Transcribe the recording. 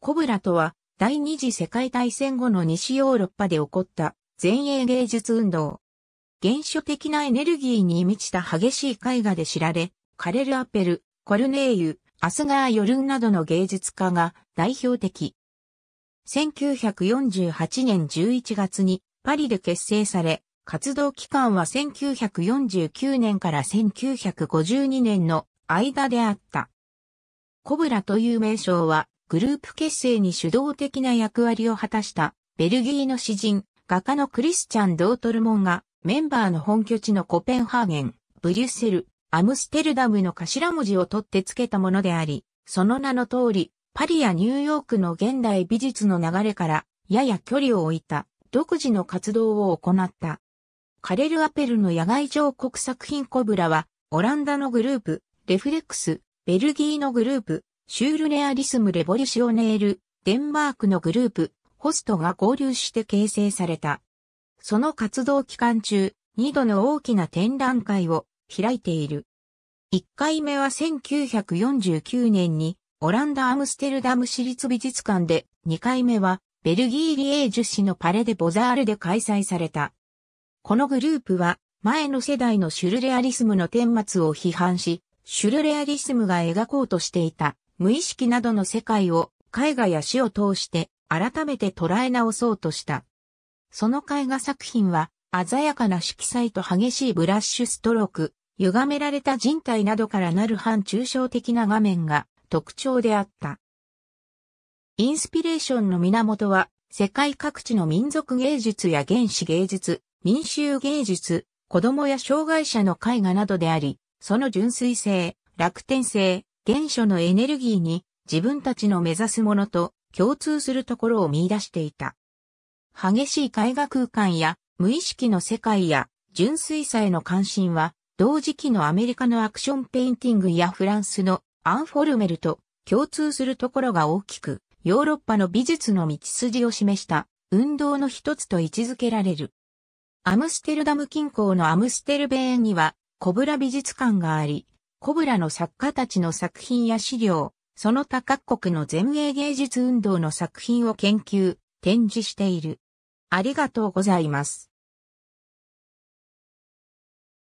コブラとは、第二次世界大戦後の西ヨーロッパで起こった前衛芸術運動。原初的なエネルギーに満ちた激しい絵画で知られ、カレル・アペル、コルネーユ、アスガー・ヨルンなどの芸術家が代表的。1948年11月にパリで結成され、活動期間は1949年から1952年の間であった。コブラという名称はグループ結成に主導的な役割を果たしたベルギーの詩人、画家のクリスチャン・ドートルモンがメンバーの本拠地のコペンハーゲン、ブリュッセル、アムステルダムの頭文字を取って付けたものであり、その名の通り、パリやニューヨークの現代美術の流れからやや距離を置いた独自の活動を行った。カレル・アペルの野外彫刻作品コブラは、オランダのグループ、レフレックス、ベルギーのグループ、シュールレアリスム・レボリシオネール、デンマークのグループ、ホストが合流して形成された。その活動期間中、2度の大きな展覧会を開いている。1回目は1949年にオランダ・アムステルダム市立美術館で、2回目はベルギー・リエージュ市のパレデ・ボザールで開催された。このグループは前の世代のシュルレアリスムの顛末を批判し、シュルレアリスムが描こうとしていた無意識などの世界を絵画や詩を通して改めて捉え直そうとした。その絵画作品は鮮やかな色彩と激しいブラッシュストローク、歪められた人体などからなる反抽象的な画面が特徴であった。インスピレーションの源は世界各地の民族芸術や原始芸術、民衆芸術、子供や障害者の絵画などであり、その純粋性、楽天性、原初のエネルギーに自分たちの目指すものと共通するところを見出していた。激しい絵画空間や無意識の世界や純粋さへの関心は同時期のアメリカのアクションペインティングやフランスのアンフォルメルと共通するところが大きくヨーロッパの美術の道筋を示した運動の一つと位置づけられる。アムステルダム近郊のアムステルベーンにはコブラ美術館があり、コブラの作家たちの作品や資料、その他各国の前衛芸術運動の作品を研究、展示している。ありがとうございます。